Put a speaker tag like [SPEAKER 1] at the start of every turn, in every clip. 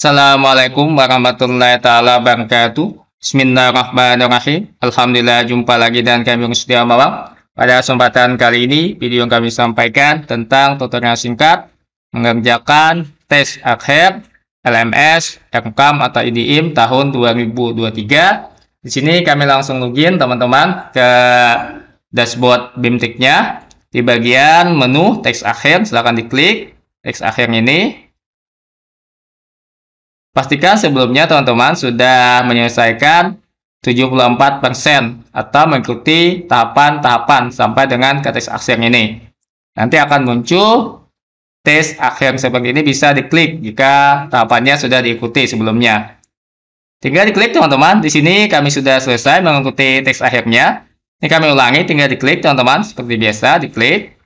[SPEAKER 1] Assalamualaikum warahmatullahi taala wabarakatuh. Bismillahirrahmanirrahim. Alhamdulillah jumpa lagi dan kami setia malam. Pada kesempatan kali ini video yang kami sampaikan tentang tutorial singkat mengerjakan tes akhir LMS, Rekam atau IDIM tahun 2023. Di sini kami langsung login teman-teman ke dashboard bimtek Di bagian menu teks akhir silakan diklik teks akhir ini Pastikan sebelumnya teman-teman sudah menyelesaikan 74% atau mengikuti tahapan-tahapan sampai dengan ke tes akhir ini. Nanti akan muncul tes akhir seperti ini bisa diklik jika tahapannya sudah diikuti sebelumnya. Tinggal diklik teman-teman. Di sini kami sudah selesai mengikuti tes akhirnya. Ini kami ulangi, tinggal diklik teman-teman. Seperti biasa, diklik.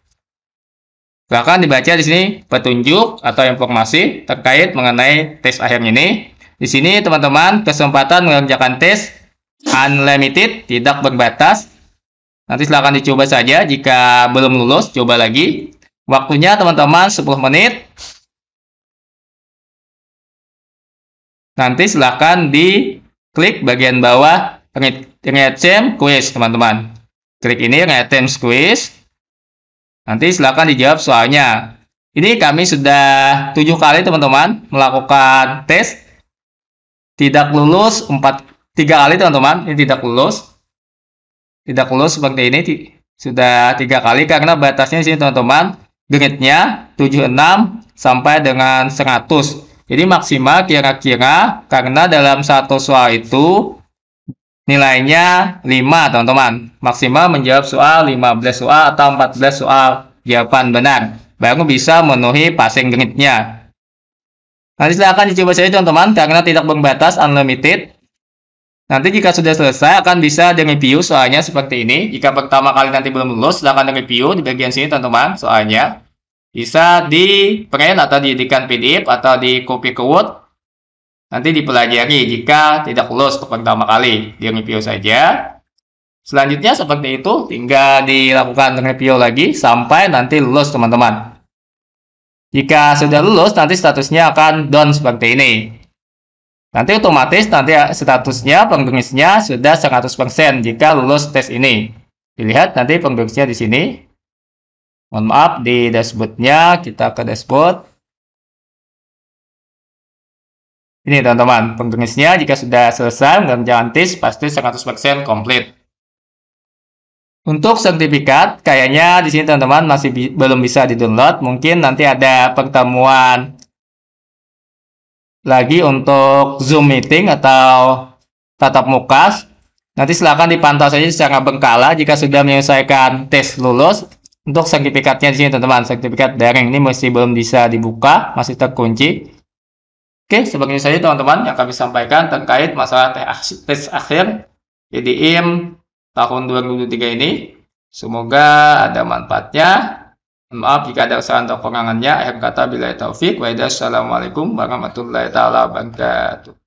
[SPEAKER 1] Silahkan dibaca di sini petunjuk atau informasi terkait mengenai tes akhir ini. Di sini teman-teman kesempatan mengerjakan tes unlimited, tidak berbatas. Nanti silahkan dicoba saja jika belum lulus, coba lagi. Waktunya teman-teman 10 menit. Nanti silahkan di klik bagian bawah Read Quiz teman-teman. Klik ini Read Quiz. Nanti silahkan dijawab soalnya. Ini kami sudah tujuh kali teman-teman melakukan tes. Tidak lulus empat tiga kali teman-teman. Ini tidak lulus. Tidak lulus seperti ini. Sudah tiga kali karena batasnya sini teman-teman. Grade-nya 76 sampai dengan 100. Jadi maksimal kira-kira karena dalam satu soal itu Nilainya 5, teman-teman. Maksimal menjawab soal 15 soal atau 14 soal jawaban benar. Baru bisa memenuhi passing grade-nya. Nanti silahkan dicoba saja teman-teman, karena tidak berbatas unlimited. Nanti jika sudah selesai, akan bisa di-review soalnya seperti ini. Jika pertama kali nanti belum lulus, silahkan di-review di bagian sini teman-teman soalnya. Bisa di-print atau dijadikan PDF atau di copy ke Word Nanti dipelajari jika tidak lulus untuk pertama kali, di review saja. Selanjutnya seperti itu, tinggal dilakukan review lagi sampai nanti lulus teman-teman. Jika sudah lulus, nanti statusnya akan down seperti ini. Nanti otomatis nanti statusnya penggemisnya sudah 100% jika lulus tes ini. Dilihat nanti penggurisnya di sini. Mohon maaf, di dashboardnya kita ke dashboard. Ini teman-teman, penggernisnya jika sudah selesai jalan tes pasti 100% komplit. Untuk sertifikat, kayaknya di sini teman-teman masih bi belum bisa di-download. Mungkin nanti ada pertemuan lagi untuk Zoom meeting atau tatap muka. Nanti silahkan dipantau saja secara berkala jika sudah menyelesaikan tes lulus. Untuk sertifikatnya di sini teman-teman, sertifikat daring ini masih belum bisa dibuka, masih terkunci. Oke, sebagian saja teman-teman yang kami sampaikan terkait masalah tes akhir IDIM tahun 2023 ini. Semoga ada manfaatnya. Maaf jika ada kesalahan atau pengangannya. Akhir kata bila taufik. assalamualaikum warahmatullahi wabarakatuh.